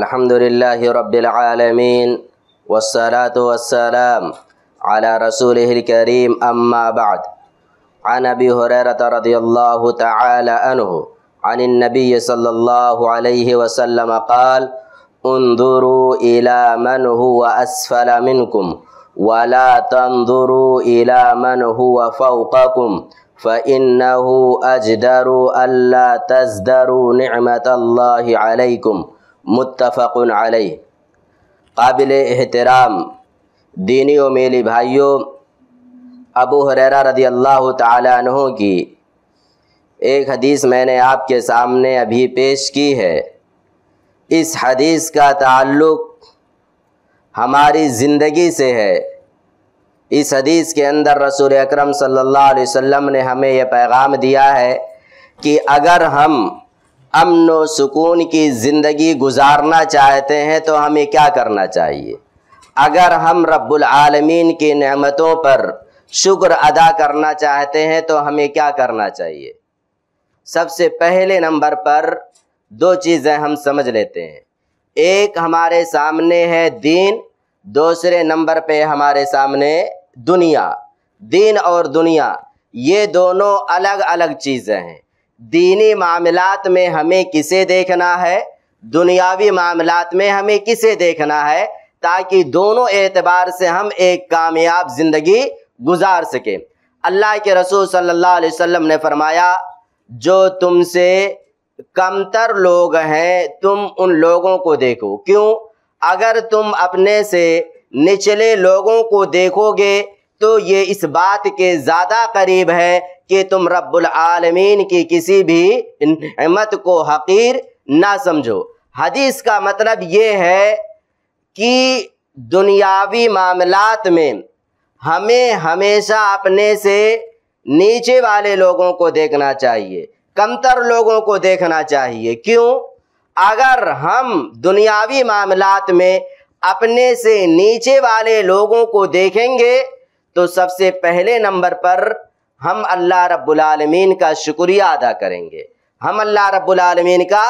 الحمد لله رب العالمين والصلاة والسلام على رسوله الكريم أما بعد عن أبي هريرة رضي الله تعالى عنه عن النبي صلى الله عليه وسلم قال انظروا إلى من هو أسفل منكم ولا تنظروا إلى من هو فوقكم فإنه أجدر ألا تزدروا نعمة الله عليكم मुतफ़न आलई काबिल एहतराम दीनी व मेली भाइयों अबू हरेरा रदी अल्लाह तहों की एक हदीस मैंने आपके सामने अभी पेश की है इस हदीस का ताल्लुक़ हमारी ज़िंदगी से है इस हदीस के अंदर रसूल अकरम सल्लल्लाहु अलैहि वसल्लम ने हमें यह पैगाम दिया है कि अगर हम अमन व सुकून की ज़िंदगी गुजारना चाहते हैं तो हमें क्या करना चाहिए अगर हम रब्बुल आलमीन की नेमतों पर शुक्र अदा करना चाहते हैं तो हमें क्या करना चाहिए सबसे पहले नंबर पर दो चीज़ें हम समझ लेते हैं एक हमारे सामने है दीन दूसरे नंबर पे हमारे सामने दुनिया दीन और दुनिया ये दोनों अलग अलग चीज़ें हैं दीनी मामलात में हमें किसे देखना है दुनियावी मामलात में हमें किसे देखना है ताकि दोनों एतबार से हम एक कामयाब ज़िंदगी गुजार सकें अल्लाह के रसूल सल्लल्लाहु अलैहि वसल्लम ने फरमाया जो तुमसे कमतर लोग हैं तुम उन लोगों को देखो क्यों अगर तुम अपने से निचले लोगों को देखोगे तो ये इस बात के ज़्यादा करीब है कि तुम रब्बुल आलमीन की किसी भी नमत को हकीर ना समझो हदीस का मतलब ये है कि दुनियावी मामलात में हमें हमेशा अपने से नीचे वाले लोगों को देखना चाहिए कमतर लोगों को देखना चाहिए क्यों अगर हम दुनियावी मामलात में अपने से नीचे वाले लोगों को देखेंगे तो सबसे पहले नंबर पर हम अल्लाह रब्बुलमीन का शुक्रिया अदा करेंगे हम अल्लाह रब्बुलमीन का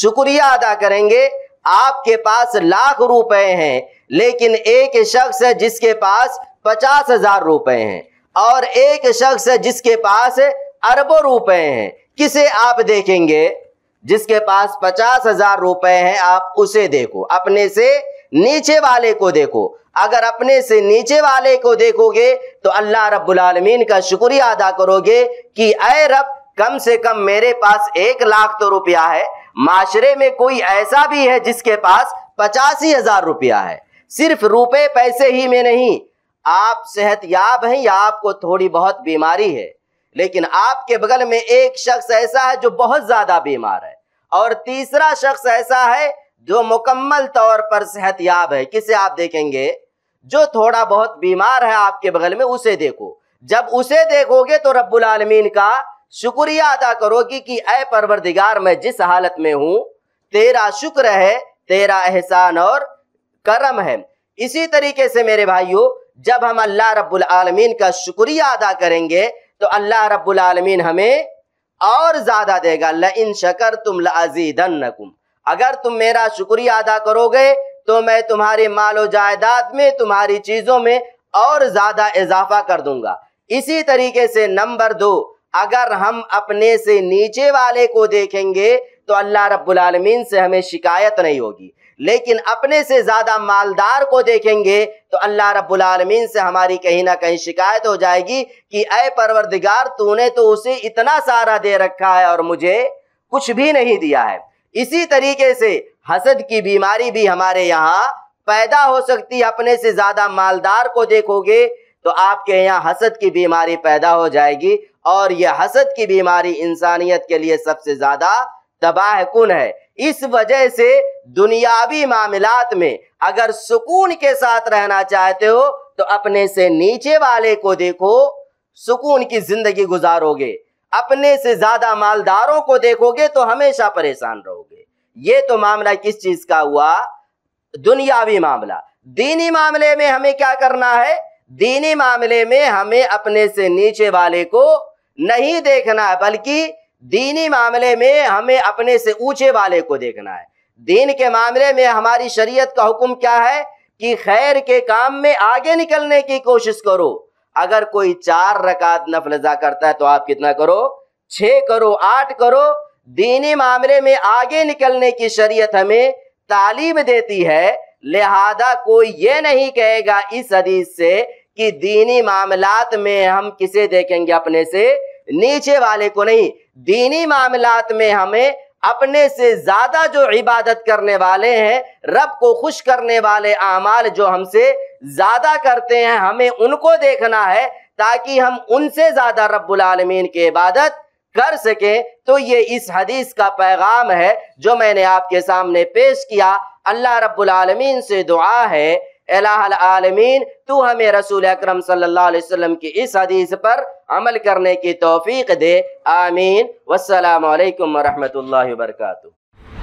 शुक्रिया अदा करेंगे आपके पास लाख रुपए हैं लेकिन एक शख्स है जिसके पास पचास हजार रुपए हैं और एक शख्स है जिसके पास अरबों रुपए हैं किसे आप देखेंगे जिसके पास पचास हजार रुपए हैं आप उसे देखो अपने से नीचे वाले को देखो अगर अपने से नीचे वाले को देखोगे तो अल्लाह रब्बुल आलमीन का शुक्रिया अदा करोगे कि अय रब कम से कम मेरे पास एक लाख तो रुपया है माशरे में कोई ऐसा भी है जिसके पास पचासी हजार रुपया है सिर्फ रुपए पैसे ही में नहीं आप सेहत याब हैं या आपको थोड़ी बहुत बीमारी है लेकिन आपके बगल में एक शख्स ऐसा है जो बहुत ज्यादा बीमार है और तीसरा शख्स ऐसा है जो मुकम्मल तौर पर सेहत याब है किसे आप देखेंगे जो थोड़ा बहुत बीमार है आपके बगल में उसे देखो जब उसे देखोगे तो रब्बुल आलमीन का शुक्रिया अदा करोगे कि अय परवरदिगार मैं जिस हालत में हूँ तेरा शुक्र है तेरा एहसान और करम है इसी तरीके से मेरे भाइयों जब हम अल्लाह रब्बुल आलमीन का शुक्रिया अदा करेंगे तो अल्लाह रब्बुल आलमीन हमें और ज़्यादा देगा इन शकर तुम लाजीदन नकुम अगर तुम मेरा शुक्रिया अदा करोगे तो मैं तुम्हारे मालो जायदाद में तुम्हारी चीज़ों में और ज़्यादा इजाफा कर दूंगा इसी तरीके से नंबर दो अगर हम अपने से नीचे वाले को देखेंगे तो अल्लाह रब्बुल रबालमीन से हमें शिकायत नहीं होगी लेकिन अपने से ज़्यादा मालदार को देखेंगे तो अल्लाह रब्बुल रबालमीन से हमारी कहीं ना कहीं शिकायत हो जाएगी कि अय परवरदिगार तूने तो उसे इतना सारा दे रखा है और मुझे कुछ भी नहीं दिया है इसी तरीके से हसद की बीमारी भी हमारे यहाँ पैदा हो सकती है अपने से ज़्यादा मालदार को देखोगे तो आपके यहाँ हसद की बीमारी पैदा हो जाएगी और यह हसद की बीमारी इंसानियत के लिए सबसे ज़्यादा तबाह कन है इस वजह से दुनियावी मामलात में अगर सुकून के साथ रहना चाहते हो तो अपने से नीचे वाले को देखो सुकून की जिंदगी गुजारोगे अपने से ज्यादा मालदारों को देखोगे तो हमेशा परेशान रहोगे ये तो मामला किस चीज का हुआ दुनियावी मामला दीनी मामले में हमें क्या करना है दीनी मामले में हमें अपने से नीचे वाले को नहीं देखना है बल्कि दीनी मामले में हमें अपने से ऊंचे वाले को देखना है दीन के मामले में हमारी शरीयत का हुक्म क्या है कि खैर के काम में आगे निकलने की कोशिश करो अगर कोई चार रकात नफलजा करता है तो आप कितना करो छः करो आठ करो दीनी मामले में आगे निकलने की शरीयत हमें तालीम देती है लिहाजा कोई ये नहीं कहेगा इस हदीस से कि दीनी मामलात में हम किसे देखेंगे अपने से नीचे वाले को नहीं दीनी मामलात में हमें अपने से ज़्यादा जो इबादत करने वाले हैं रब को खुश करने वाले अमाल जो हमसे ज़्यादा करते हैं हमें उनको देखना है ताकि हम उनसे ज़्यादा रब्बुल रबालमीन की इबादत कर सके तो ये इस हदीस का पैगाम है जो मैंने आपके सामने पेश किया अल्लाह रब्बुल आलमीन से दुआ है आलमीन तू हमें रसूल अक्रम सल्लल्लाहु की इस हदीस पर अमल करने की तोफीक दे आमीन वसलम वरहमल वर्का